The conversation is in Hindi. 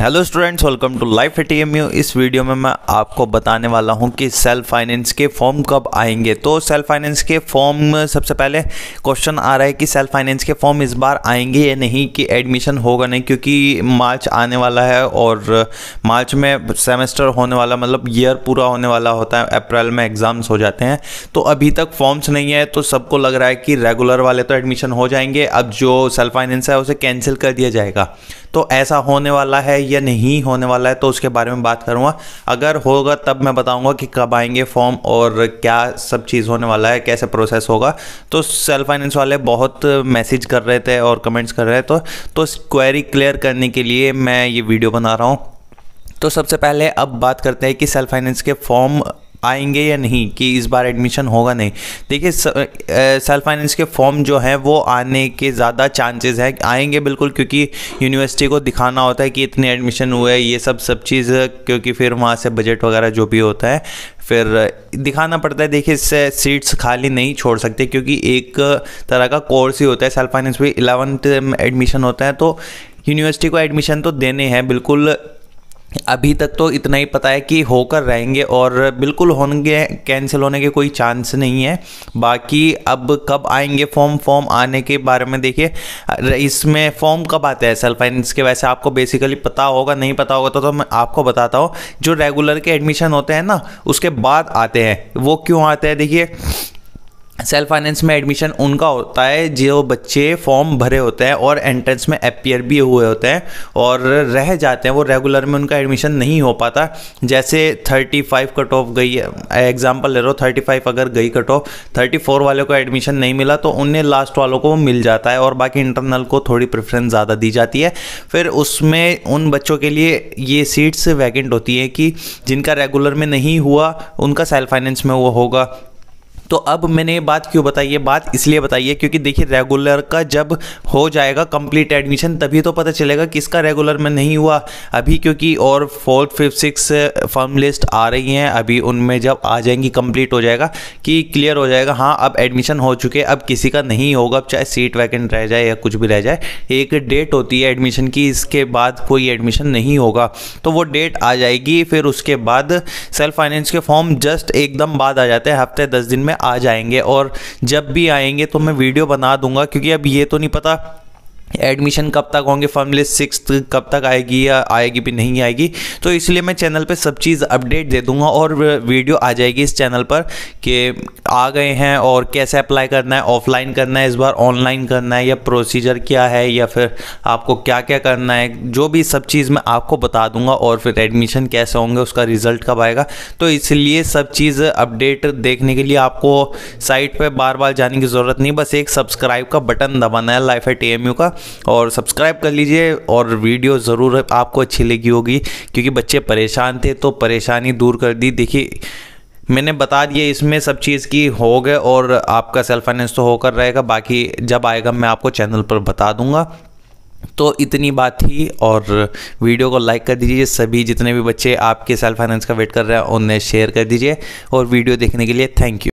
hello students welcome to life at इस वीडियो में मैं आपको बताने वाला हूं कि सेल्फ फाइनेंस के फॉर्म कब आएंगे तो सेल्फ फाइनेंस के फॉर्म सबसे पहले क्वेश्चन आ रहा है कि सेल्फ फाइनेंस के फॉर्म इस बार आएंगे या नहीं कि एडमिशन होगा नहीं क्योंकि मार्च आने वाला है और मार्च में सेमेस्टर होने वाला मतलब ईयर पूरा होने वाला होता है अप्रैल में एग्ज़ाम्स हो जाते हैं तो अभी तक फॉर्म्स नहीं है तो सबको लग रहा है कि रेगुलर वाले तो एडमिशन हो जाएंगे अब जो सेल्फ फाइनेंस है उसे कैंसिल कर दिया जाएगा तो ऐसा होने वाला है या नहीं होने वाला है तो उसके बारे में बात करूँगा अगर होगा तब मैं बताऊँगा कि कब आएंगे फॉर्म और क्या सब चीज़ होने वाला है कैसे प्रोसेस होगा तो सेल्फ फाइनेंस वाले बहुत मैसेज कर रहे थे और कमेंट्स कर रहे थे तो क्वेरी तो क्लियर करने के लिए मैं ये वीडियो बना रहा हूँ तो सबसे पहले अब बात करते हैं कि सेल्फ फाइनेंस के फॉर्म आएंगे या नहीं कि इस बार एडमिशन होगा नहीं देखिए सेल्फ फाइनेंस के फॉर्म जो हैं वो आने के ज़्यादा चांसेस हैं आएंगे बिल्कुल क्योंकि यूनिवर्सिटी को दिखाना होता है कि इतने एडमिशन हुए ये सब सब चीज़ क्योंकि फिर वहाँ से बजट वगैरह जो भी होता है फिर दिखाना पड़ता है देखिए इससे सीट्स खाली नहीं छोड़ सकते क्योंकि एक तरह का कोर्स ही होता है सेल्फ फाइनेंस भी इलेवंथ एडमिशन होता है तो यूनिवर्सिटी को एडमिशन तो देने हैं बिल्कुल अभी तक तो इतना ही पता है कि होकर रहेंगे और बिल्कुल होंगे कैंसिल होने के कोई चांस नहीं है बाकी अब कब आएंगे फॉर्म फॉर्म आने के बारे में देखिए इसमें फॉर्म कब आते हैं सेल्फ फाइनेंस के वैसे आपको बेसिकली पता होगा नहीं पता होगा तो, तो मैं आपको बताता हूँ जो रेगुलर के एडमिशन होते हैं ना उसके बाद आते हैं वो क्यों आते हैं देखिए सेल्फ फाइनेंस में एडमिशन उनका होता है जो बच्चे फॉर्म भरे होते हैं और एंट्रेंस में अपियर भी हुए होते हैं और रह जाते हैं वो रेगुलर में उनका एडमिशन नहीं हो पाता जैसे 35 कट ऑफ गई एग्जांपल ले रहा हूँ 35 अगर गई कट ऑफ थर्टी वाले को एडमिशन नहीं मिला तो उन्हें लास्ट वालों को मिल जाता है और बाकी इंटरनल को थोड़ी प्रेफरेंस ज़्यादा दी जाती है फिर उसमें उन बच्चों के लिए ये सीट्स वैकेंट होती हैं कि जिनका रेगुलर में नहीं हुआ उनका सेल्फ फाइनेंस में वो होगा तो अब मैंने ये बात क्यों बताई है बात इसलिए बताई है क्योंकि देखिए रेगुलर का जब हो जाएगा कंप्लीट एडमिशन तभी तो पता चलेगा किसका रेगुलर में नहीं हुआ अभी क्योंकि और fourth fifth six form list आ रही हैं अभी उनमें जब आ जाएंगी कंप्लीट हो जाएगा कि क्लियर हो जाएगा हाँ अब एडमिशन हो चुके अब किसी का नहीं होगा अब चाहे सीट वैकेंट रह जाए या कुछ भी रह जाए एक डेट होती है एडमिशन की इसके बाद कोई एडमिशन नहीं होगा तो वो डेट आ जाएगी फिर उसके बाद सेल्फ फाइनेंस के फॉर्म जस्ट एकदम बाद आ जाते हैं हफ्ते दस दिन में आ जाएंगे और जब भी आएंगे तो मैं वीडियो बना दूंगा क्योंकि अब ये तो नहीं पता एडमिशन कब तक होंगे फर्म लिस्ट सिक्स कब तक आएगी या आएगी भी नहीं आएगी तो इसलिए मैं चैनल पे सब चीज़ अपडेट दे दूंगा और वीडियो आ जाएगी इस चैनल पर कि आ गए हैं और कैसे अप्लाई करना है ऑफलाइन करना है इस बार ऑनलाइन करना है या प्रोसीजर क्या है या फिर आपको क्या क्या करना है जो भी सब चीज़ मैं आपको बता दूंगा और फिर एडमिशन कैसे होंगे उसका रिज़ल्ट कब आएगा तो इसलिए सब चीज़ अपडेट देखने के लिए आपको साइट पर बार बार जाने की ज़रूरत नहीं बस एक सब्सक्राइब का बटन दबाना है लाइफ एट ए का और सब्सक्राइब कर लीजिए और वीडियो ज़रूर आपको अच्छी लगी होगी क्योंकि बच्चे परेशान थे तो परेशानी दूर कर दी देखिए मैंने बता दिया इसमें सब चीज़ की हो गए और आपका सेल्फ फाइनेंस तो होकर रहेगा बाकी जब आएगा मैं आपको चैनल पर बता दूंगा तो इतनी बात थी और वीडियो को लाइक कर दीजिए सभी जितने भी बच्चे आपके सेल्फ फाइनेंस का वेट कर रहे हैं उन्हें शेयर कर दीजिए और वीडियो देखने के लिए थैंक यू